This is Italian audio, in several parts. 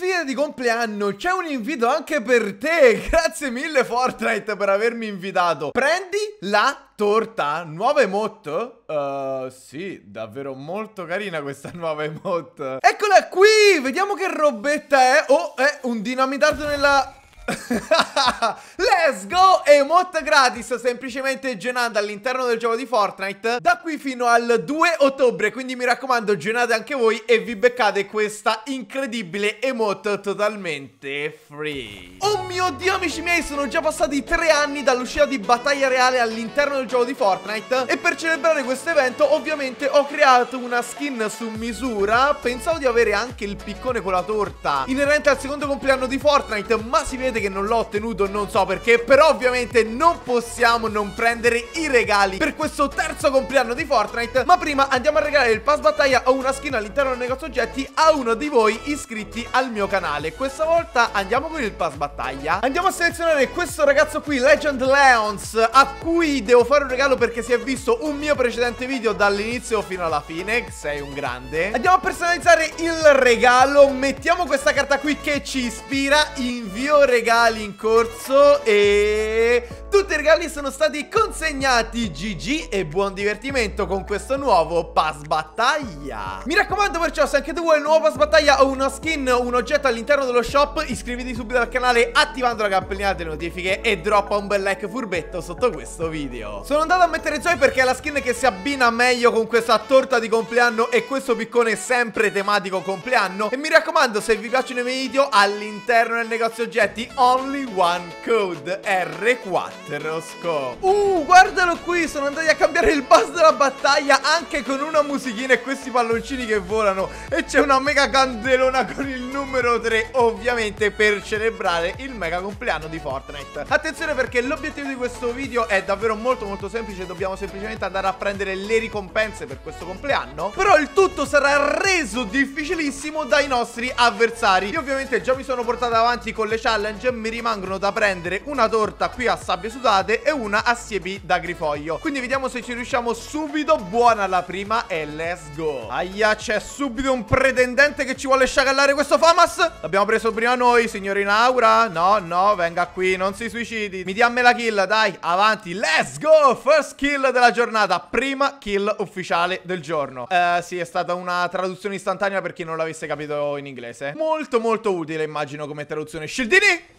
Sfida di compleanno, c'è un invito anche per te. Grazie mille Fortnite per avermi invitato. Prendi la torta, nuova emote. Uh, sì, davvero molto carina questa nuova emote. Eccola qui, vediamo che robetta è. Oh, è un dinamitardo nella... Let's go! Emote gratis semplicemente genando all'interno del gioco di Fortnite da qui fino al 2 ottobre. Quindi mi raccomando, genate anche voi e vi beccate questa incredibile emote totalmente free. Oh mio dio, amici miei, sono già passati 3 anni dall'uscita di Battaglia Reale all'interno del gioco di Fortnite. E per celebrare questo evento, ovviamente, ho creato una skin su misura. Pensavo di avere anche il piccone con la torta inerente al secondo compleanno di Fortnite, ma si vede sapete che non l'ho ottenuto, non so perché, però ovviamente non possiamo non prendere i regali per questo terzo compleanno di Fortnite, ma prima andiamo a regalare il pass battaglia o una skin all'interno del negozio oggetti a uno di voi iscritti al mio canale. Questa volta andiamo con il pass battaglia. Andiamo a selezionare questo ragazzo qui, Legend Leons, a cui devo fare un regalo perché si è visto un mio precedente video dall'inizio fino alla fine, sei un grande. Andiamo a personalizzare il regalo, mettiamo questa carta qui che ci ispira, invio regalo regali in corso e tutti i regali sono stati consegnati GG e buon divertimento con questo nuovo pass battaglia Mi raccomando perciò se anche tu vuoi il nuovo pass battaglia o una skin o un oggetto all'interno dello shop Iscriviti subito al canale attivando la campanella delle notifiche e droppa un bel like furbetto sotto questo video Sono andato a mettere Zoe perché è la skin che si abbina meglio con questa torta di compleanno e questo piccone sempre tematico compleanno E mi raccomando se vi piacciono i miei video all'interno del negozio oggetti Only One Code R4 Terrosco Uh guardalo qui Sono andati a cambiare il buzz della battaglia Anche con una musichina e questi palloncini che volano E c'è una mega candelona con il numero 3 Ovviamente per celebrare il mega compleanno di Fortnite Attenzione perché l'obiettivo di questo video è davvero molto molto semplice Dobbiamo semplicemente andare a prendere le ricompense per questo compleanno Però il tutto sarà reso difficilissimo dai nostri avversari Io ovviamente già mi sono portato avanti con le challenge mi rimangono da prendere una torta qui a Sabbia zampe sudate e una a siepi da grifoglio Quindi vediamo se ci riusciamo subito Buona la prima e let's go Aia c'è subito un pretendente che ci vuole sciacallare questo Famas L'abbiamo preso prima noi signorina Aura No no venga qui non si suicidi Mi diamme la kill dai avanti Let's go first kill della giornata Prima kill ufficiale del giorno Eh sì è stata una traduzione istantanea per chi non l'avesse capito in inglese Molto molto utile immagino come traduzione Scildini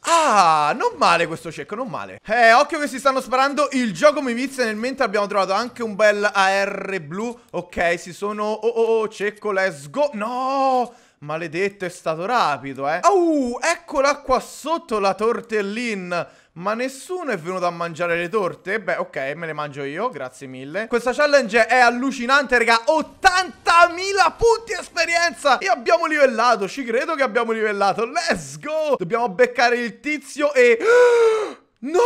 Ah, non male questo check, non male Eh, occhio che si stanno sparando Il gioco mi vizia nel mentre abbiamo trovato anche un bel AR blu Ok, si sono... Oh, oh, oh, cecco, let's go No! Maledetto, è stato rapido, eh Oh, eccola qua sotto la tortellina ma nessuno è venuto a mangiare le torte? Beh, ok, me le mangio io, grazie mille. Questa challenge è allucinante, raga. 80.000 punti esperienza! E abbiamo livellato, ci credo che abbiamo livellato. Let's go! Dobbiamo beccare il tizio e... Ah, No,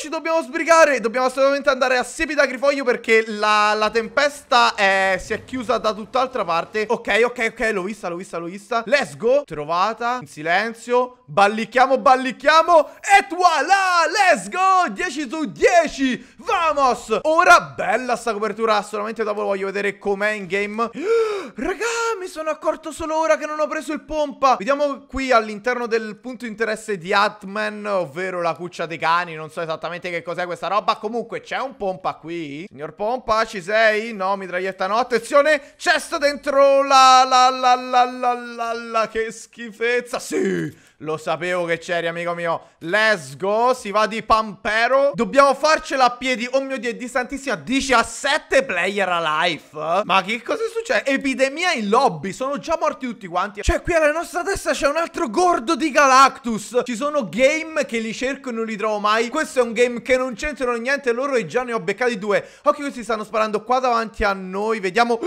ci dobbiamo sbrigare Dobbiamo assolutamente andare a siepi d'agrifoglio Perché la, la tempesta è, si è chiusa da tutt'altra parte Ok, ok, ok, l'ho vista, l'ho vista, l'ho vista Let's go, trovata, in silenzio Ballichiamo, ballichiamo E voilà, let's go 10 su 10 Vamos! Ora bella sta copertura, solamente dopo voglio vedere com'è in game. Raga, mi sono accorto solo ora che non ho preso il pompa. Vediamo qui all'interno del punto interesse di Atman, ovvero la cuccia dei cani. Non so esattamente che cos'è questa roba. Comunque c'è un pompa qui. Signor pompa, ci sei? No, mitraglietta no. Attenzione, c'è sta dentro la la la la la la la. Che schifezza. Sì, lo sapevo che c'eri, amico mio. Let's go, si va di pampero. Dobbiamo farcela a mio oh mio dio, è distantissimo. 17 player alive. Ma che cosa succede? Epidemia in lobby. Sono già morti tutti quanti. Cioè, qui alla nostra testa c'è un altro gordo di Galactus. Ci sono game che li cerco e non li trovo mai. Questo è un game che non c'entrano niente loro e già ne ho beccati due. Occhio questi stanno sparando qua davanti a noi. Vediamo.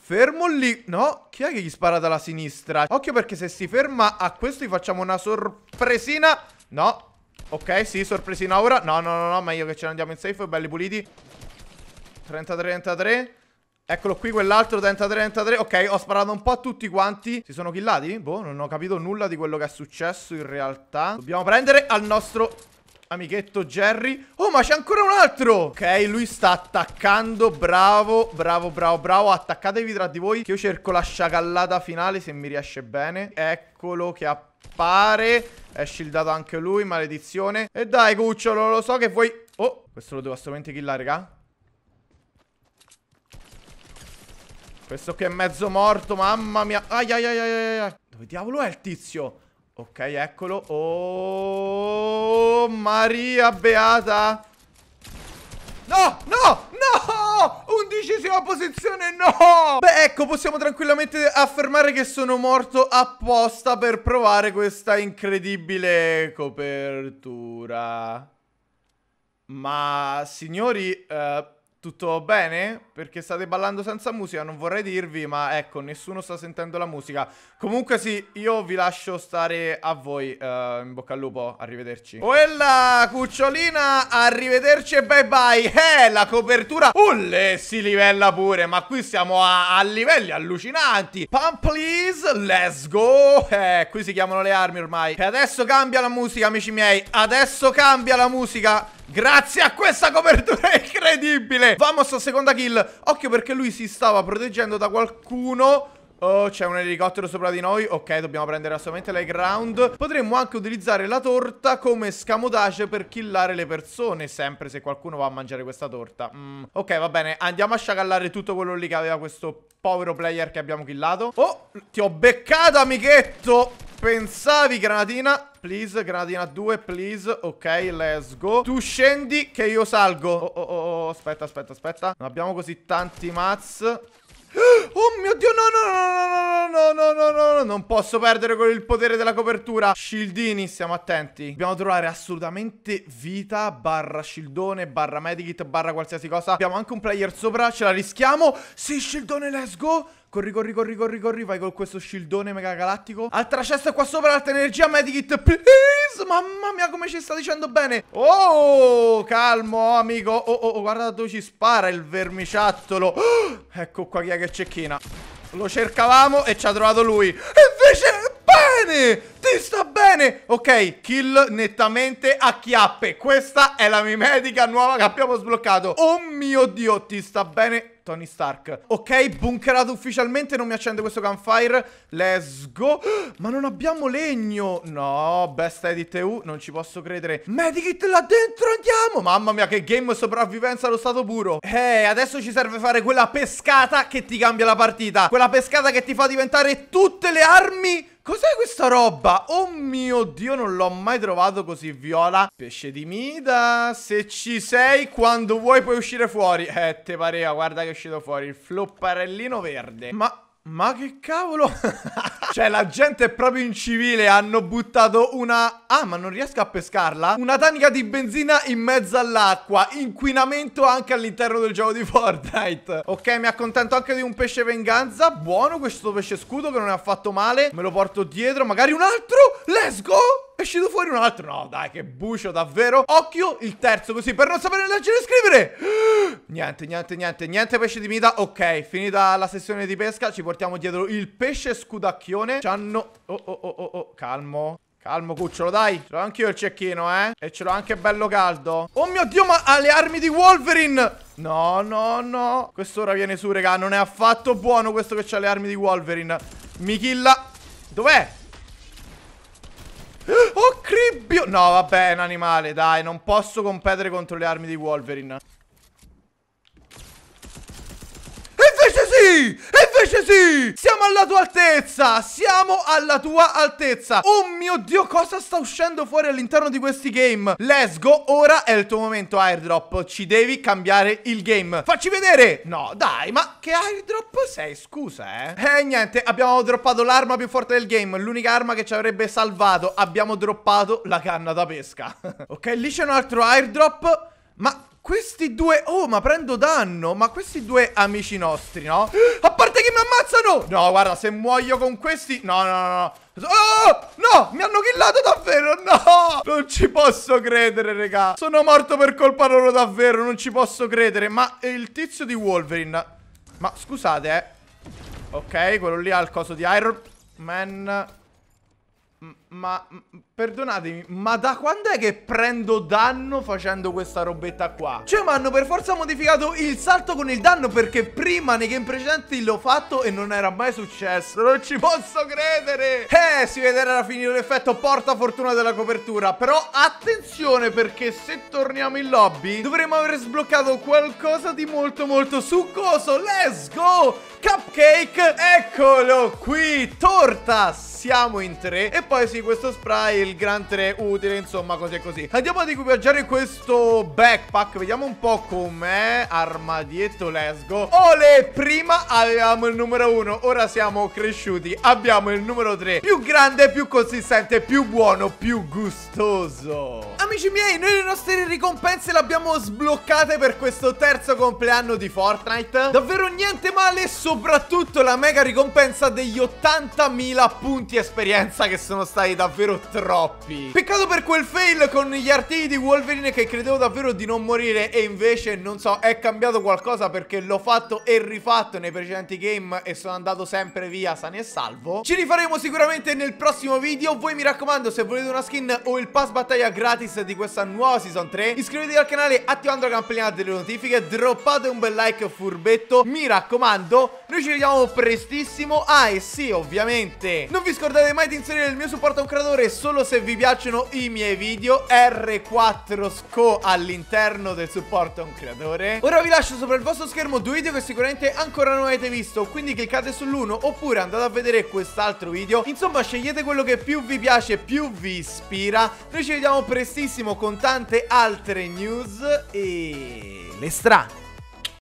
Fermo lì. No, chi è che gli spara dalla sinistra? Occhio perché se si ferma a questo gli facciamo una sorpresina. No, Ok, sì, sorpresina ora. No, no, no, no, meglio che ce ne andiamo in safe, belli puliti. 33-33. Eccolo qui, quell'altro, 33-33. Ok, ho sparato un po' a tutti quanti. Si sono killati? Boh, non ho capito nulla di quello che è successo in realtà. Dobbiamo prendere al nostro amichetto Jerry. Oh, ma c'è ancora un altro! Ok, lui sta attaccando. Bravo, bravo, bravo, bravo. Attaccatevi tra di voi, che io cerco la sciagallata finale, se mi riesce bene. Eccolo che ha Pare È shieldato anche lui, maledizione E dai cucciolo, lo so che vuoi Oh, questo lo devo assolutamente killare, raga Questo qui è mezzo morto, mamma mia ai, ai ai ai ai ai Dove diavolo è il tizio? Ok, eccolo Oh, Maria beata No, no Undicesima posizione, no! Beh, ecco, possiamo tranquillamente affermare che sono morto apposta per provare questa incredibile copertura. Ma, signori... Uh... Tutto bene? Perché state ballando senza musica, non vorrei dirvi, ma ecco, nessuno sta sentendo la musica. Comunque sì, io vi lascio stare a voi, uh, in bocca al lupo, arrivederci. Quella cucciolina, arrivederci e bye bye. Eh, la copertura, ulle, si livella pure, ma qui siamo a, a livelli allucinanti. Pump please, let's go. Eh, qui si chiamano le armi ormai. E adesso cambia la musica, amici miei, adesso cambia la musica. Grazie a questa copertura incredibile Vamos a seconda kill Occhio perché lui si stava proteggendo da qualcuno Oh, c'è un elicottero sopra di noi. Ok, dobbiamo prendere assolutamente l'high ground. Potremmo anche utilizzare la torta come scamotage per killare le persone. Sempre se qualcuno va a mangiare questa torta. Mm. Ok, va bene. Andiamo a sciacallare tutto quello lì che aveva questo povero player che abbiamo killato. Oh, ti ho beccato, amichetto! Pensavi, granatina Please, granatina 2, please Ok, let's go Tu scendi che io salgo Oh, oh, oh, oh aspetta, aspetta, aspetta Non abbiamo così tanti mats Oh mio Dio, no, no, no, no, no, no, no, no, no, non posso perdere con il potere della copertura. Shieldini, stiamo attenti. Dobbiamo trovare assolutamente vita, barra shieldone, barra medikit, barra qualsiasi cosa. Abbiamo anche un player sopra, ce la rischiamo. Sì, shieldone, let's go. Corri, corri, corri, corri, corri. Vai con questo shieldone mega galattico. Altra cesta qua sopra, altra energia, medikit, please. Mamma mia, come ci sta dicendo bene. Oh, calmo, amico. Oh, oh, oh guarda dove ci spara il vermiciattolo. Oh, ecco qua chi è che cecchina. Lo cercavamo e ci ha trovato lui. E invece... Bene! Ti sta bene! Ok, kill nettamente a chiappe. Questa è la mimedica nuova che abbiamo sbloccato. Oh mio Dio, ti sta bene Tony Stark. Ok, bunkerato ufficialmente, non mi accende questo gunfire. Let's go. Ma non abbiamo legno. No, best edit EU, non ci posso credere. Medikit là dentro, andiamo. Mamma mia, che game sopravvivenza allo stato puro. Eh, adesso ci serve fare quella pescata che ti cambia la partita. Quella pescata che ti fa diventare tutte le armi Cos'è questa roba? Oh mio Dio, non l'ho mai trovato così viola. Pesce di Mida, se ci sei, quando vuoi puoi uscire fuori. Eh, te pareva, guarda che è uscito fuori il flopparellino verde. Ma ma che cavolo? cioè la gente è proprio incivile, hanno buttato una... Ah, ma non riesco a pescarla? Una tanica di benzina in mezzo all'acqua, inquinamento anche all'interno del gioco di Fortnite. Ok, mi accontento anche di un pesce venganza, buono questo pesce scudo che non è affatto male. Me lo porto dietro, magari un altro? Let's go! È uscito fuori un altro. No, dai, che bucio, davvero. Occhio, il terzo, così per non sapere leggere e scrivere. Niente, niente, niente, niente pesce di mida Ok, finita la sessione di pesca Ci portiamo dietro il pesce scudacchione Ci hanno... Oh, oh, oh, oh, oh, calmo Calmo cucciolo, dai Ce l'ho anch'io il cecchino, eh E ce l'ho anche bello caldo Oh mio Dio, ma ha le armi di Wolverine No, no, no Quest'ora viene su, regà Non è affatto buono questo che ha le armi di Wolverine Mi killa Dov'è? Oh, cribbio No, vabbè, è un animale, dai Non posso competere contro le armi di Wolverine invece sì! Siamo alla tua altezza! Siamo alla tua altezza! Oh mio Dio, cosa sta uscendo fuori all'interno di questi game? Let's go! Ora è il tuo momento, airdrop. Ci devi cambiare il game. Facci vedere! No, dai, ma che airdrop sei? Scusa, eh? Eh, niente, abbiamo droppato l'arma più forte del game. L'unica arma che ci avrebbe salvato. Abbiamo droppato la canna da pesca. ok, lì c'è un altro airdrop. Ma questi due... Oh, ma prendo danno. Ma questi due amici nostri, no? A parte che mi ammazzano! No, guarda, se muoio con questi... No, no, no, no. Oh, no, mi hanno killato davvero, no Non ci posso credere, raga Sono morto per colpa loro davvero, non ci posso credere Ma il tizio di Wolverine Ma scusate, eh Ok, quello lì ha il coso di Iron Man mm. Ma, perdonatemi, ma da quando è che prendo danno facendo questa robetta qua? Cioè, ma hanno per forza modificato il salto con il danno perché prima nei game precedenti l'ho fatto e non era mai successo. Non ci posso credere! Eh, si vede era finito l'effetto porta fortuna della copertura. Però attenzione perché se torniamo in lobby dovremo aver sbloccato qualcosa di molto molto succoso. Let's go! Cupcake, eccolo qui! Torta! Siamo in tre e poi si questo spray il gran 3 utile, insomma, così e così. Andiamo ad equipaggiare questo backpack, vediamo un po' com'è. Armadietto, let's go. Ole, prima avevamo il numero 1, ora siamo cresciuti. Abbiamo il numero 3, più grande, più consistente, più buono, più gustoso. Amici miei, noi le nostre ricompense le abbiamo sbloccate per questo terzo compleanno di Fortnite. Davvero niente male, soprattutto la mega ricompensa degli 80.000 punti esperienza che sono stati dai, davvero troppi. Peccato per quel fail con gli artigli di Wolverine che credevo davvero di non morire e invece, non so, è cambiato qualcosa perché l'ho fatto e rifatto nei precedenti game e sono andato sempre via sani e salvo. Ci rifaremo sicuramente nel prossimo video. Voi mi raccomando, se volete una skin o il pass battaglia gratis di questa nuova season 3, iscrivetevi al canale attivando la campanella delle notifiche, droppate un bel like furbetto, mi raccomando. Noi ci vediamo prestissimo. Ah, e sì, ovviamente. Non vi scordate mai di inserire il mio supporto un creatore solo se vi piacciono i miei video R4 SCO all'interno del supporto a un creatore Ora vi lascio sopra il vostro schermo due video che sicuramente ancora non avete visto Quindi cliccate sull'uno oppure andate a vedere quest'altro video Insomma scegliete quello che più vi piace, e più vi ispira Noi ci vediamo prestissimo con tante altre news e le strane